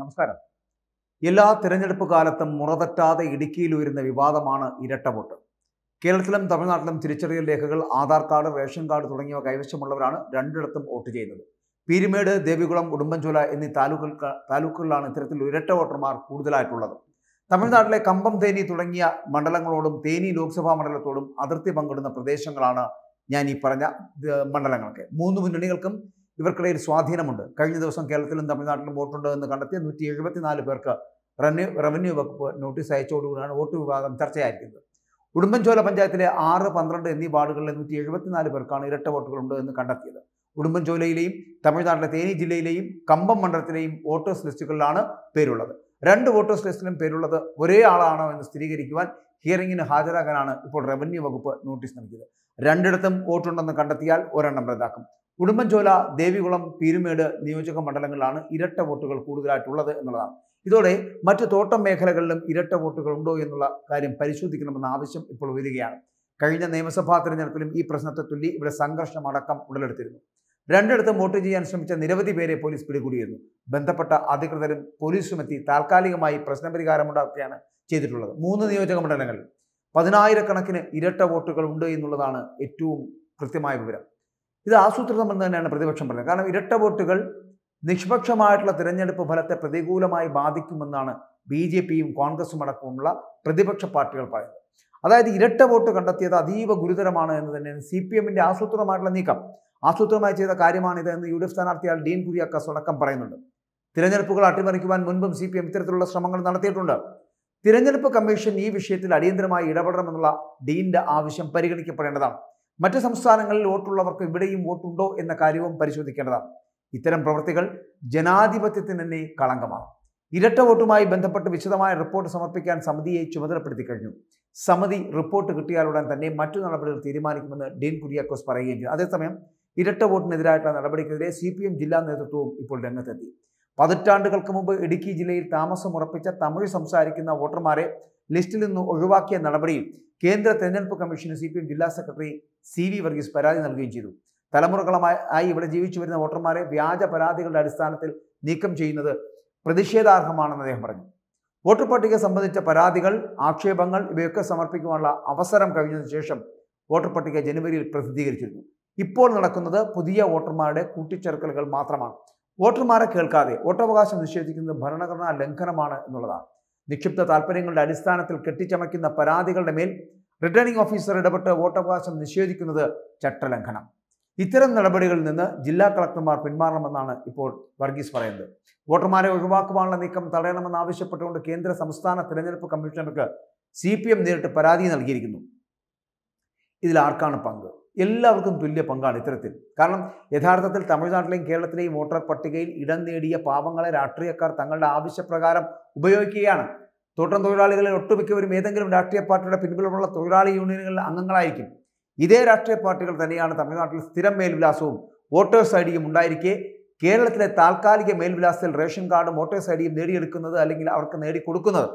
നമസ്കാരം എല്ലാ തിരഞ്ഞെടുപ്പ് കാലത്തും മുറതെറ്റാതെ ഇടുക്കിയിൽ ഉയരുന്ന വിവാദമാണ് ഇരട്ട വോട്ട് കേരളത്തിലും തമിഴ്നാട്ടിലും തിരിച്ചറിയൽ രേഖകൾ ആധാർ കാർഡ് റേഷൻ കാർഡ് തുടങ്ങിയവ കൈവശമുള്ളവരാണ് രണ്ടിടത്തും വോട്ട് ചെയ്യുന്നത് പീരുമേട് ദേവികുളം ഉടുമ്പൻചോല എന്നീ താലൂക്കുകൾ താലൂക്കുകളിലാണ് ഇത്തരത്തിൽ ഇരട്ട വോട്ടർമാർ കൂടുതലായിട്ടുള്ളത് തമിഴ്നാട്ടിലെ കമ്പം തേനി തുടങ്ങിയ മണ്ഡലങ്ങളോടും തേനി ലോക്സഭാ മണ്ഡലത്തോടും അതിർത്തി പങ്കിടുന്ന പ്രദേശങ്ങളാണ് ഞാൻ ഈ പറഞ്ഞ മണ്ഡലങ്ങളൊക്കെ മൂന്ന് മുന്നണികൾക്കും ഇവർക്കിടയിൽ സ്വാധീനമുണ്ട് കഴിഞ്ഞ ദിവസം കേരളത്തിലും തമിഴ്നാട്ടിലും വോട്ടുണ്ട് എന്ന് കണ്ടെത്തിയ നൂറ്റി എഴുപത്തിനാല് പേർക്ക് റവന്യൂ റവന്യൂ വകുപ്പ് നോട്ടീസ് അയച്ചോടുകൂടിയാണ് വോട്ട് വിവാദം ചർച്ചയായിരിക്കുന്നത് ഉടുമ്പൻചോല പഞ്ചായത്തിലെ ആറ് പന്ത്രണ്ട് എന്നീ വാർഡുകളിലെ നൂറ്റി എഴുപത്തിനാല് പേർക്കാണ് ഇരട്ട വോട്ടുകളുണ്ട് എന്ന് കണ്ടെത്തിയത് ഉടുമ്പൻചോലയിലെയും തമിഴ്നാട്ടിലെ തേനി ജില്ലയിലെയും കമ്പം മണ്ഡലത്തിലെയും വോട്ടേഴ്സ് ലിസ്റ്റുകളിലാണ് പേരുള്ളത് രണ്ട് വോട്ടേഴ്സ് ലിസ്റ്റിലും പേരുള്ളത് ഒരേ ആളാണോ എന്ന് സ്ഥിരീകരിക്കുവാൻ ഹിയറിംഗിന് ഹാജരാകാനാണ് ഇപ്പോൾ റവന്യൂ വകുപ്പ് നോട്ടീസ് നൽകിയത് രണ്ടിടത്തും വോട്ടുണ്ടെന്ന് കണ്ടെത്തിയാൽ ഒരെണ്ണം റദ്ദാക്കും ഉടുമ്പൻചോല ദേവികുളം പീരുമേട് നിയോജക മണ്ഡലങ്ങളിലാണ് ഇരട്ട വോട്ടുകൾ കൂടുതലായിട്ടുള്ളത് എന്നുള്ളതാണ് ഇതോടെ മറ്റ് തോട്ടം മേഖലകളിലും ഇരട്ട വോട്ടുകൾ ഉണ്ടോ എന്നുള്ള കാര്യം പരിശോധിക്കണമെന്ന ആവശ്യം ഇപ്പോൾ ഉയരുകയാണ് കഴിഞ്ഞ നിയമസഭാ തെരഞ്ഞെടുപ്പിലും ഈ പ്രശ്നത്തെ തുല്ലി ഇവിടെ സംഘർഷം അടക്കം ഉടലെടുത്തിരുന്നു രണ്ടിടത്ത് വോട്ട് ചെയ്യാൻ ശ്രമിച്ച നിരവധി പേരെ പോലീസ് പിടികൂടിയിരുന്നു ബന്ധപ്പെട്ട അധികൃതരും പോലീസും എത്തി താൽക്കാലികമായി പ്രശ്നപരിഹാരമുണ്ടാക്കുകയാണ് ചെയ്തിട്ടുള്ളത് മൂന്ന് നിയോജക മണ്ഡലങ്ങളിൽ പതിനായിരക്കണക്കിന് ഇരട്ട വോട്ടുകൾ ഉണ്ട് എന്നുള്ളതാണ് ഏറ്റവും കൃത്യമായ വിവരം ഇത് ആസൂത്രിതമെന്ന് തന്നെയാണ് പ്രതിപക്ഷം പറയുന്നത് കാരണം ഇരട്ട വോട്ടുകൾ നിഷ്പക്ഷമായിട്ടുള്ള തിരഞ്ഞെടുപ്പ് ഫലത്തെ പ്രതികൂലമായി ബാധിക്കുമെന്നാണ് ബി ജെ പിയും കോൺഗ്രസും അടക്കമുള്ള പ്രതിപക്ഷ പാർട്ടികൾ പറയുന്നത് അതായത് ഇരട്ട വോട്ട് കണ്ടെത്തിയത് അതീവ ഗുരുതരമാണ് എന്ന് തന്നെയാണ് സി പി എമ്മിൻ്റെ ആസൂത്രിതമായിട്ടുള്ള നീക്കം ആസൂത്രിതമായി ചെയ്ത കാര്യമാണിത് എന്ന് യു ഡി എഫ് സ്ഥാനാർത്ഥിയാൽ ഡീൻ കുര്യാക്കാസ് അടക്കം പറയുന്നുണ്ട് തിരഞ്ഞെടുപ്പുകൾ അട്ടിമറിക്കുവാൻ മുൻപും സി പി എം ഇത്തരത്തിലുള്ള ശ്രമങ്ങൾ നടത്തിയിട്ടുണ്ട് തിരഞ്ഞെടുപ്പ് കമ്മീഷൻ ഈ വിഷയത്തിൽ അടിയന്തരമായി ഇടപെടണമെന്നുള്ള ഡീൻ്റെ ആവശ്യം പരിഗണിക്കപ്പെടേണ്ടതാണ് മറ്റ് സംസ്ഥാനങ്ങളിൽ വോട്ടുള്ളവർക്ക് ഇവിടെയും വോട്ടുണ്ടോ എന്ന കാര്യവും പരിശോധിക്കേണ്ടതാണ് ഇത്തരം പ്രവൃത്തികൾ ജനാധിപത്യത്തിന് തന്നെ കളങ്കമാണ് ഇരട്ട വോട്ടുമായി ബന്ധപ്പെട്ട് വിശദമായ റിപ്പോർട്ട് സമർപ്പിക്കാൻ സമിതിയെ ചുമതലപ്പെടുത്തി കഴിഞ്ഞു സമിതി റിപ്പോർട്ട് കിട്ടിയാലുടൻ തന്നെ മറ്റു നടപടികൾ തീരുമാനിക്കുമെന്ന് ഡീൻ കുര്യാക്കോസ് പറയുകയും ചെയ്തു അതേസമയം ഇരട്ട വോട്ടിനെതിരായിട്ടുള്ള നടപടിക്കെതിരെ സി പി എം ജില്ലാ നേതൃത്വവും ഇപ്പോൾ രംഗത്തെത്തി പതിറ്റാണ്ടുകൾക്ക് മുമ്പ് ഇടുക്കി ജില്ലയിൽ താമസം ഉറപ്പിച്ച തമിഴ് സംസാരിക്കുന്ന വോട്ടർമാരെ ലിസ്റ്റിൽ നിന്ന് ഒഴിവാക്കിയ നടപടിയിൽ കേന്ദ്ര തെരഞ്ഞെടുപ്പ് കമ്മീഷന് സി പി എം ജില്ലാ സെക്രട്ടറി സി വി വർഗീസ് പരാതി നൽകുകയും ചെയ്തു തലമുറകളുമായി ആയി ഇവിടെ ജീവിച്ചു വരുന്ന വോട്ടർമാരെ വ്യാജ പരാതികളുടെ അടിസ്ഥാനത്തിൽ നീക്കം ചെയ്യുന്നത് പ്രതിഷേധാർഹമാണെന്ന് അദ്ദേഹം പറഞ്ഞു വോട്ടർ പട്ടിക സംബന്ധിച്ച പരാതികൾ ആക്ഷേപങ്ങൾ ഇവയൊക്കെ സമർപ്പിക്കുവാനുള്ള അവസരം കഴിഞ്ഞതിനു ശേഷം വോട്ടർ പട്ടിക ജനുവരിയിൽ പ്രസിദ്ധീകരിച്ചിരുന്നു ഇപ്പോൾ നടക്കുന്നത് പുതിയ വോട്ടർമാരുടെ കൂട്ടിച്ചേർക്കലുകൾ മാത്രമാണ് വോട്ടർമാരെ കേൾക്കാതെ വോട്ടവകാശം നിഷേധിക്കുന്നത് ഭരണഘടനാ ലംഘനമാണ് എന്നുള്ളതാണ് നിക്ഷിപ്ത താൽപ്പര്യങ്ങളുടെ അടിസ്ഥാനത്തിൽ കെട്ടിച്ചമയ്ക്കുന്ന പരാതികളുടെ മേൽ റിട്ടേണിംഗ് ഓഫീസർ ഇടപെട്ട് വോട്ടവകാശം നിഷേധിക്കുന്നത് ചട്ടലംഘനം ഇത്തരം നടപടികളിൽ നിന്ന് ജില്ലാ കളക്ടർമാർ പിന്മാറണമെന്നാണ് ഇപ്പോൾ വർഗീസ് പറയുന്നത് വോട്ടർമാരെ ഒഴിവാക്കുവാനുള്ള നീക്കം തടയണമെന്ന് ആവശ്യപ്പെട്ടുകൊണ്ട് കേന്ദ്ര സംസ്ഥാന തിരഞ്ഞെടുപ്പ് കമ്മീഷണർക്ക് സി പി എം നേരിട്ട് പരാതി നൽകിയിരിക്കുന്നു ഇതിൽ ആർക്കാണ് പങ്ക് എല്ലാവർക്കും തുല്യ പങ്കാണ് ഇത്തരത്തിൽ കാരണം യഥാർത്ഥത്തിൽ തമിഴ്നാട്ടിലെയും കേരളത്തിലെയും വോട്ടർ പട്ടികയിൽ ഇടം നേടിയ പാവങ്ങളെ രാഷ്ട്രീയക്കാർ തങ്ങളുടെ ആവശ്യപ്രകാരം ഉപയോഗിക്കുകയാണ് തോട്ടം തൊഴിലാളികളിൽ ഒട്ടുമിക്കവരും ഏതെങ്കിലും രാഷ്ട്രീയ പാർട്ടിയുടെ പിൻബലമുള്ള തൊഴിലാളി യൂണിയനുകളിലെ അംഗങ്ങളായിരിക്കും ഇതേ രാഷ്ട്രീയ പാർട്ടികൾ തന്നെയാണ് തമിഴ്നാട്ടിൽ സ്ഥിരം മേൽവിലാസവും വോട്ടേഴ്സ് ഐ ഡിയും ഉണ്ടായിരിക്കെ കേരളത്തിലെ താൽക്കാലിക മേൽവിലാസത്തിൽ റേഷൻ കാർഡും വോട്ടേഴ്സ് ഐ ഡിയും നേടിയെടുക്കുന്നത് അല്ലെങ്കിൽ അവർക്ക് നേടിക്കൊടുക്കുന്നത്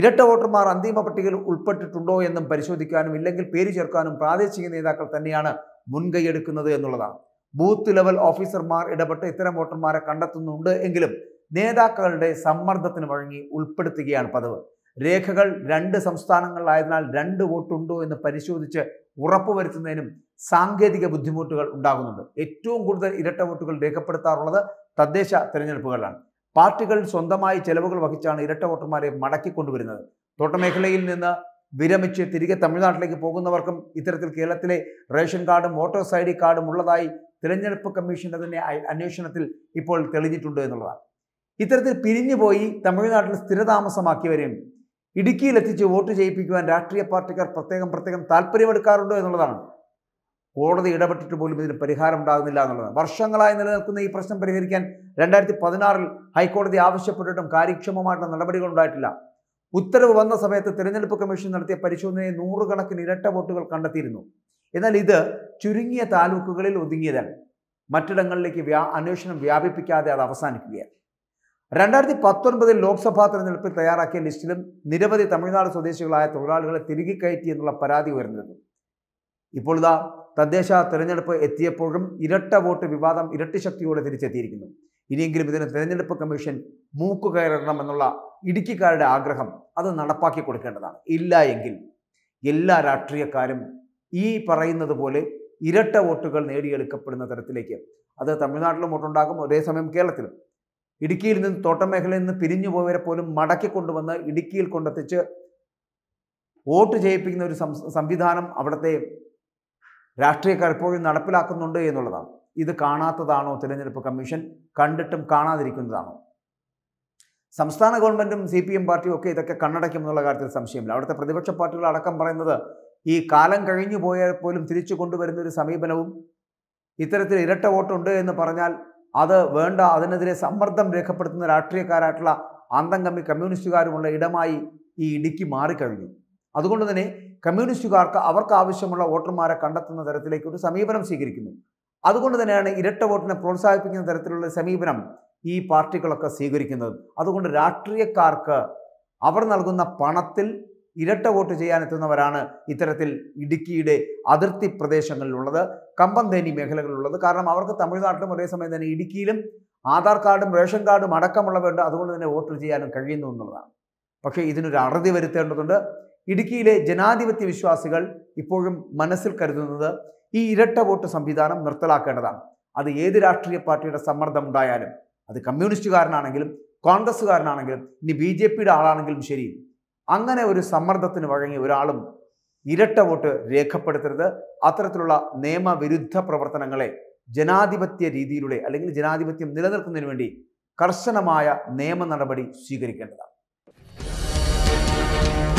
ഇരട്ട വോട്ടർമാർ അന്തിമ പട്ടികയിൽ ഉൾപ്പെട്ടിട്ടുണ്ടോ എന്നും പരിശോധിക്കാനും ഇല്ലെങ്കിൽ പേര് ചേർക്കാനും പ്രാദേശിക നേതാക്കൾ തന്നെയാണ് മുൻകൈയെടുക്കുന്നത് എന്നുള്ളതാണ് ബൂത്ത് ലെവൽ ഓഫീസർമാർ ഇടപെട്ട് ഇത്തരം വോട്ടർമാരെ കണ്ടെത്തുന്നുണ്ട് എങ്കിലും നേതാക്കളുടെ സമ്മർദ്ദത്തിന് വഴങ്ങി ഉൾപ്പെടുത്തുകയാണ് പതിവ് രേഖകൾ രണ്ട് സംസ്ഥാനങ്ങളിലായതിനാൽ രണ്ട് വോട്ടുണ്ടോ എന്ന് പരിശോധിച്ച് ഉറപ്പുവരുത്തുന്നതിനും സാങ്കേതിക ബുദ്ധിമുട്ടുകൾ ഉണ്ടാകുന്നുണ്ട് ഏറ്റവും കൂടുതൽ ഇരട്ട വോട്ടുകൾ രേഖപ്പെടുത്താറുള്ളത് തദ്ദേശ തെരഞ്ഞെടുപ്പുകളിലാണ് പാർട്ടികൾ സ്വന്തമായി ചെലവുകൾ വഹിച്ചാണ് ഇരട്ട വോട്ടർമാരെ മടക്കിക്കൊണ്ടുവരുന്നത് തോട്ടമേഖലയിൽ നിന്ന് വിരമിച്ച് തിരികെ തമിഴ്നാട്ടിലേക്ക് പോകുന്നവർക്കും ഇത്തരത്തിൽ കേരളത്തിലെ റേഷൻ കാർഡും വോട്ടേഴ്സ് ഐ ഡി കാർഡും ഉള്ളതായി തിരഞ്ഞെടുപ്പ് കമ്മീഷൻ്റെ തന്നെ അന്വേഷണത്തിൽ ഇപ്പോൾ തെളിഞ്ഞിട്ടുണ്ട് എന്നുള്ളതാണ് ഇത്തരത്തിൽ പിരിഞ്ഞുപോയി തമിഴ്നാട്ടിൽ സ്ഥിരതാമസമാക്കിയവരെയും ഇടുക്കിയിലെത്തിച്ച് വോട്ട് ചെയ്യിപ്പിക്കുവാൻ രാഷ്ട്രീയ പാർട്ടിക്കാർ പ്രത്യേകം പ്രത്യേകം താല്പര്യമെടുക്കാറുണ്ടോ എന്നുള്ളതാണ് കോടതി ഇടപെട്ടിട്ട് പോലും ഇതിന് പരിഹാരം ഉണ്ടാകുന്നില്ല എന്നുള്ളത് വർഷങ്ങളായി നിലനിൽക്കുന്ന ഈ പ്രശ്നം പരിഹരിക്കാൻ രണ്ടായിരത്തി പതിനാറിൽ ഹൈക്കോടതി ആവശ്യപ്പെട്ടിട്ടും കാര്യക്ഷമമായിട്ടുള്ള നടപടികൾ ഉണ്ടായിട്ടില്ല ഉത്തരവ് വന്ന സമയത്ത് തിരഞ്ഞെടുപ്പ് കമ്മീഷൻ നടത്തിയ പരിശോധനയെ നൂറുകണക്കിന് ഇരട്ട വോട്ടുകൾ കണ്ടെത്തിയിരുന്നു എന്നാൽ ഇത് ചുരുങ്ങിയ താലൂക്കുകളിൽ ഒതുങ്ങിയതാണ് മറ്റിടങ്ങളിലേക്ക് വ്യാ അന്വേഷണം വ്യാപിപ്പിക്കാതെ അത് അവസാനിക്കുകയാണ് രണ്ടായിരത്തി പത്തൊൻപതിൽ ലോക്സഭാ തെരഞ്ഞെടുപ്പിൽ തയ്യാറാക്കിയ ലിസ്റ്റിലും നിരവധി തമിഴ്നാട് സ്വദേശികളായ തൊഴിലാളികളെ തിരികെ കയറ്റി എന്നുള്ള പരാതി ഉയർന്നിരുന്നു ഇപ്പോൾ ഇതാ തദ്ദേശ തെരഞ്ഞെടുപ്പ് എത്തിയപ്പോഴും ഇരട്ട വോട്ട് വിവാദം ഇരട്ടി ശക്തിയോടെ തിരിച്ചെത്തിയിരിക്കുന്നു ഇനിയെങ്കിലും ഇതിന് തെരഞ്ഞെടുപ്പ് കമ്മീഷൻ മൂക്കുകയറണം എന്നുള്ള ഇടുക്കിക്കാരുടെ ആഗ്രഹം അത് നടപ്പാക്കി കൊടുക്കേണ്ടതാണ് ഇല്ല എങ്കിൽ എല്ലാ രാഷ്ട്രീയക്കാരും ഈ പറയുന്നത് പോലെ ഇരട്ട വോട്ടുകൾ നേടിയെടുക്കപ്പെടുന്ന തരത്തിലേക്ക് അത് തമിഴ്നാട്ടിലും വോട്ടുണ്ടാകും ഒരേസമയം കേരളത്തിലും ഇടുക്കിയിൽ നിന്ന് തോട്ടം മേഖലയിൽ നിന്ന് പിരിഞ്ഞു പോയവരെ പോലും മടക്കി കൊണ്ടുവന്ന് ഇടുക്കിയിൽ കൊണ്ടെത്തിച്ച് വോട്ട് ചെയ്യിപ്പിക്കുന്ന ഒരു സംവിധാനം അവിടുത്തെ രാഷ്ട്രീയക്കാർ ഇപ്പോഴും നടപ്പിലാക്കുന്നുണ്ട് എന്നുള്ളതാണ് ഇത് കാണാത്തതാണോ തിരഞ്ഞെടുപ്പ് കമ്മീഷൻ കണ്ടിട്ടും കാണാതിരിക്കുന്നതാണോ സംസ്ഥാന ഗവൺമെൻറ്റും സി പി എം പാർട്ടിയും ഒക്കെ ഇതൊക്കെ കണ്ണടയ്ക്കും എന്നുള്ള കാര്യത്തിൽ സംശയമില്ല അവിടുത്തെ പ്രതിപക്ഷ പാർട്ടികൾ അടക്കം പറയുന്നത് ഈ കാലം കഴിഞ്ഞു പോയാൽ പോലും തിരിച്ചു കൊണ്ടുവരുന്ന ഒരു സമീപനവും ഇത്തരത്തിൽ ഇരട്ട വോട്ടുണ്ട് എന്ന് പറഞ്ഞാൽ അത് വേണ്ട അതിനെതിരെ സമ്മർദ്ദം രേഖപ്പെടുത്തുന്ന രാഷ്ട്രീയക്കാരായിട്ടുള്ള അന്തംഗമി കമ്മ്യൂണിസ്റ്റുകാരുമുള്ള ഇടമായി ഈ ഇടുക്കി മാറിക്കഴിഞ്ഞു അതുകൊണ്ട് തന്നെ കമ്മ്യൂണിസ്റ്റുകാർക്ക് അവർക്ക് ആവശ്യമുള്ള വോട്ടർമാരെ കണ്ടെത്തുന്ന തരത്തിലേക്ക് ഒരു സമീപനം സ്വീകരിക്കുന്നു അതുകൊണ്ട് തന്നെയാണ് ഇരട്ട വോട്ടിനെ പ്രോത്സാഹിപ്പിക്കുന്ന തരത്തിലുള്ള സമീപനം ഈ പാർട്ടികളൊക്കെ സ്വീകരിക്കുന്നത് അതുകൊണ്ട് രാഷ്ട്രീയക്കാർക്ക് അവർ നൽകുന്ന പണത്തിൽ ഇരട്ട വോട്ട് ചെയ്യാനെത്തുന്നവരാണ് ഇത്തരത്തിൽ ഇടുക്കിയുടെ അതിർത്തി പ്രദേശങ്ങളിലുള്ളത് കമ്പംതേനി മേഖലകളിലുള്ളത് കാരണം അവർക്ക് തമിഴ്നാട്ടിലും ഒരേ തന്നെ ഇടുക്കിയിലും ആധാർ കാർഡും റേഷൻ കാർഡും അടക്കമുള്ളവരുണ്ട് അതുകൊണ്ട് തന്നെ വോട്ട് ചെയ്യാനും കഴിയുന്നു എന്നുള്ളതാണ് പക്ഷേ ഇതിനൊരു അറുതി വരുത്തേണ്ടതുണ്ട് ഇടുക്കിയിലെ ജനാധിപത്യ വിശ്വാസികൾ ഇപ്പോഴും മനസ്സിൽ കരുതുന്നത് ഈ ഇരട്ട വോട്ട് സംവിധാനം നിർത്തലാക്കേണ്ടതാണ് അത് ഏത് രാഷ്ട്രീയ പാർട്ടിയുടെ സമ്മർദ്ദം ഉണ്ടായാലും അത് കമ്മ്യൂണിസ്റ്റുകാരനാണെങ്കിലും കോൺഗ്രസ്സുകാരനാണെങ്കിലും ഇനി ബി ജെ പിയുടെ ആളാണെങ്കിലും ശരി അങ്ങനെ ഒരു സമ്മർദ്ദത്തിന് വഴങ്ങി ഒരാളും ഇരട്ട വോട്ട് രേഖപ്പെടുത്തരുത് അത്തരത്തിലുള്ള നിയമവിരുദ്ധ പ്രവർത്തനങ്ങളെ ജനാധിപത്യ രീതിയിലൂടെ അല്ലെങ്കിൽ ജനാധിപത്യം നിലനിൽക്കുന്നതിന് വേണ്ടി കർശനമായ നിയമ നടപടി സ്വീകരിക്കേണ്ടതാണ്